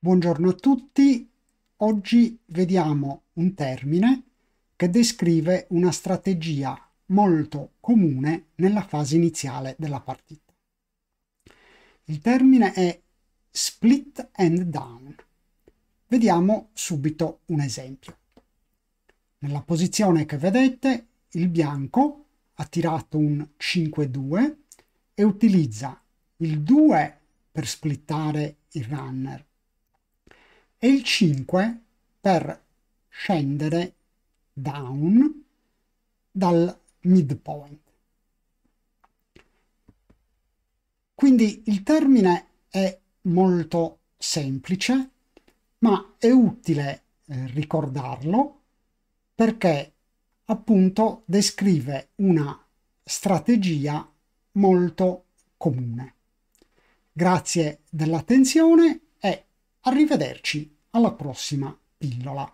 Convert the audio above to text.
Buongiorno a tutti, oggi vediamo un termine che descrive una strategia molto comune nella fase iniziale della partita. Il termine è split and down. Vediamo subito un esempio. Nella posizione che vedete il bianco ha tirato un 5-2 e utilizza il 2 per splittare il runner e il 5 per scendere down dal midpoint. Quindi il termine è molto semplice, ma è utile eh, ricordarlo perché appunto descrive una strategia molto comune. Grazie dell'attenzione e arrivederci alla prossima pillola.